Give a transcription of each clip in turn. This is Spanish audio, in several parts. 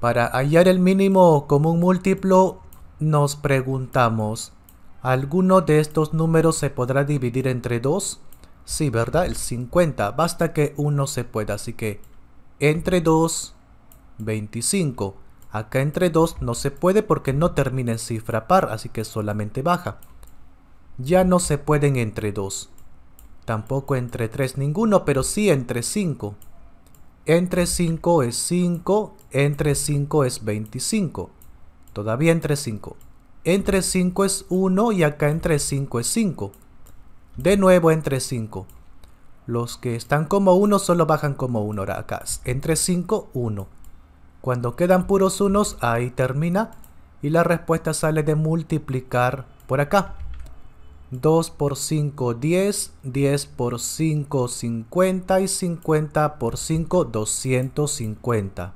Para hallar el mínimo común múltiplo, nos preguntamos, ¿alguno de estos números se podrá dividir entre 2? Sí, ¿verdad? El 50, basta que uno se pueda, así que entre 2, 25. Acá entre 2 no se puede porque no termina en cifra par, así que solamente baja. Ya no se pueden entre 2. Tampoco entre 3 ninguno, pero sí entre 5. Entre 5 es 5, entre 5 es 25. Todavía entre 5. Entre 5 es 1 y acá entre 5 es 5. De nuevo entre 5. Los que están como 1 solo bajan como 1 ahora acá. Entre 5, 1. Cuando quedan puros unos, ahí termina. Y la respuesta sale de multiplicar por acá. 2 por 5, 10. 10 por 5, 50. Y 50 por 5, 250.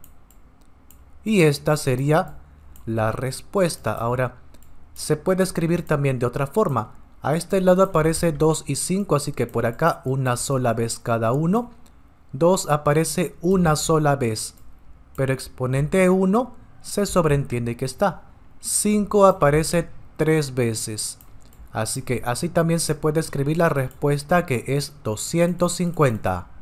Y esta sería la respuesta. Ahora, se puede escribir también de otra forma. A este lado aparece 2 y 5, así que por acá una sola vez cada uno. 2 aparece una sola vez, pero exponente 1 se sobreentiende que está. 5 aparece 3 veces. Así que así también se puede escribir la respuesta que es 250.